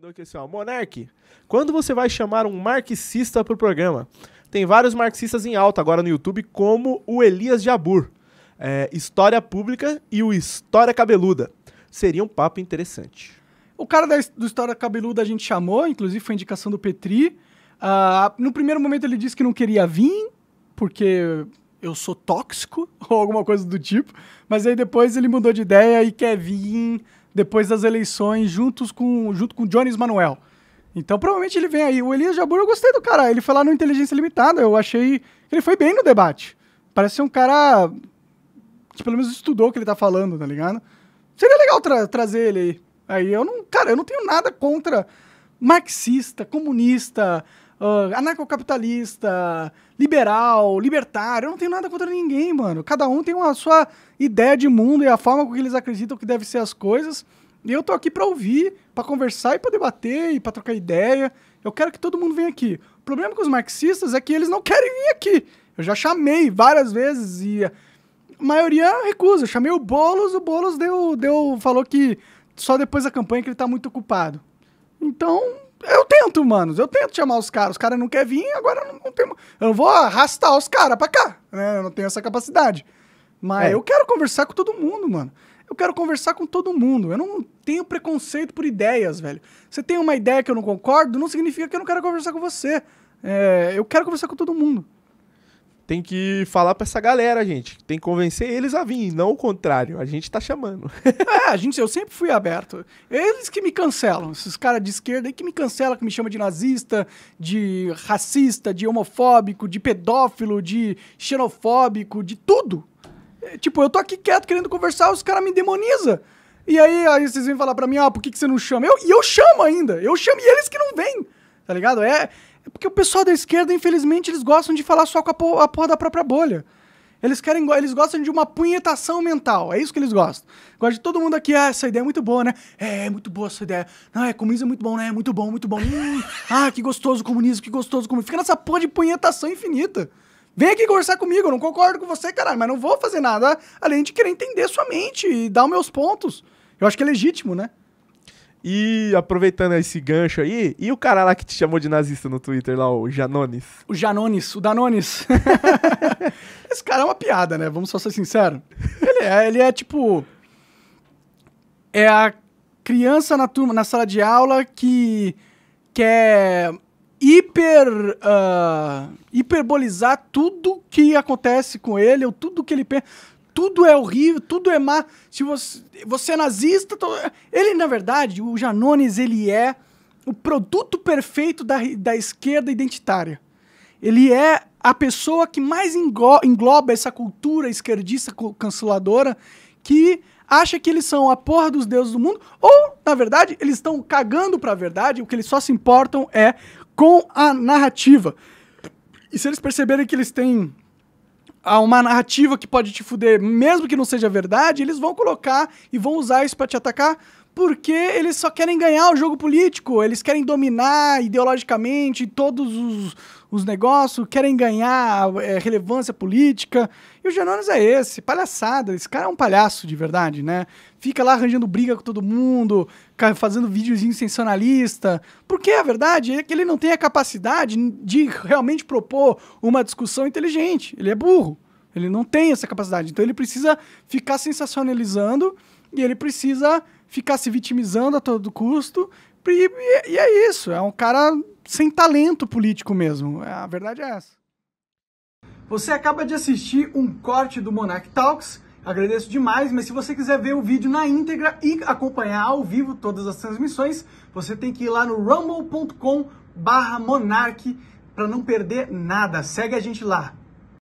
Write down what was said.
mandou aqui assim, ó. monarque quando você vai chamar um marxista pro programa? Tem vários marxistas em alta agora no YouTube, como o Elias Jabur, é, História Pública e o História Cabeluda. Seria um papo interessante. O cara da, do História Cabeluda a gente chamou, inclusive foi indicação do Petri. Uh, no primeiro momento ele disse que não queria vir, porque eu sou tóxico, ou alguma coisa do tipo. Mas aí depois ele mudou de ideia e quer vir depois das eleições, juntos com, junto com Jones Manuel. Então, provavelmente ele vem aí. O Elias Jabur, eu gostei do cara. Ele foi lá no Inteligência Limitada. Eu achei. Ele foi bem no debate. Parece ser um cara que pelo menos estudou o que ele tá falando, tá ligado? Seria legal tra trazer ele aí. Aí eu não. Cara, eu não tenho nada contra marxista, comunista, uh, anarcocapitalista, liberal, libertário. Eu não tenho nada contra ninguém, mano. Cada um tem uma sua ideia de mundo e a forma com que eles acreditam que devem ser as coisas. E eu tô aqui para ouvir, para conversar e para debater e para trocar ideia. Eu quero que todo mundo venha aqui. O problema com os marxistas é que eles não querem vir aqui. Eu já chamei várias vezes e a maioria recusa. Eu chamei o Boulos, o Boulos deu, deu, falou que só depois da campanha que ele tá muito ocupado. Então, eu tento, mano. Eu tento chamar os caras. Os caras não querem vir, agora eu não, tenho. Eu não vou arrastar os caras pra cá, né? Eu não tenho essa capacidade. Mas é. eu quero conversar com todo mundo, mano. Eu quero conversar com todo mundo. Eu não tenho preconceito por ideias, velho. Você tem uma ideia que eu não concordo, não significa que eu não quero conversar com você. É, eu quero conversar com todo mundo tem que falar pra essa galera, gente. Tem que convencer eles a vir, não o contrário. A gente tá chamando. é, a gente, eu sempre fui aberto. Eles que me cancelam. Esses caras de esquerda aí que me cancelam, que me chamam de nazista, de racista, de homofóbico, de pedófilo, de xenofóbico, de tudo. É, tipo, eu tô aqui quieto querendo conversar, os caras me demonizam. E aí, aí vocês vêm falar pra mim, ah, por que, que você não chama? Eu, e eu chamo ainda. Eu chamo e eles que não vêm tá ligado? É, é porque o pessoal da esquerda, infelizmente, eles gostam de falar só com a, a porra da própria bolha. Eles querem, eles gostam de uma punhetação mental. É isso que eles gostam. Gosto de todo mundo aqui. Ah, essa ideia é muito boa, né? É, é muito boa essa ideia. Não, é comunismo é muito bom, né? muito bom, muito bom. Hum, ah, que gostoso comunismo, que gostoso comunismo. Fica nessa porra de punhetação infinita. Vem aqui conversar comigo, eu não concordo com você, caralho, mas não vou fazer nada além de querer entender sua mente e dar os meus pontos. Eu acho que é legítimo, né? E aproveitando esse gancho aí, e o cara lá que te chamou de nazista no Twitter lá, o Janones? O Janones, o Danones. esse cara é uma piada, né? Vamos só ser sincero Ele é, ele é tipo. É a criança na turma, na sala de aula que quer hiper uh, hiperbolizar tudo que acontece com ele ou tudo que ele pensa tudo é horrível, tudo é má. Se você, você é nazista, tô... ele na verdade, o Janones ele é o produto perfeito da, da esquerda identitária. Ele é a pessoa que mais engloba essa cultura esquerdista canceladora que acha que eles são a porra dos deuses do mundo, ou, na verdade, eles estão cagando para a verdade, o que eles só se importam é com a narrativa. E se eles perceberem que eles têm a uma narrativa que pode te fuder, mesmo que não seja verdade, eles vão colocar e vão usar isso para te atacar porque eles só querem ganhar o jogo político, eles querem dominar ideologicamente todos os, os negócios, querem ganhar é, relevância política. E o Janones é esse, palhaçada. Esse cara é um palhaço de verdade, né? Fica lá arranjando briga com todo mundo, fazendo videozinho sensacionalista. Porque a verdade é que ele não tem a capacidade de realmente propor uma discussão inteligente. Ele é burro. Ele não tem essa capacidade. Então ele precisa ficar sensacionalizando e ele precisa ficar se vitimizando a todo custo. E, e, e é isso, é um cara sem talento político mesmo. É, a verdade é essa. Você acaba de assistir um corte do Monarch Talks. Agradeço demais, mas se você quiser ver o vídeo na íntegra e acompanhar ao vivo todas as transmissões, você tem que ir lá no rumblecom Monarch para não perder nada. Segue a gente lá.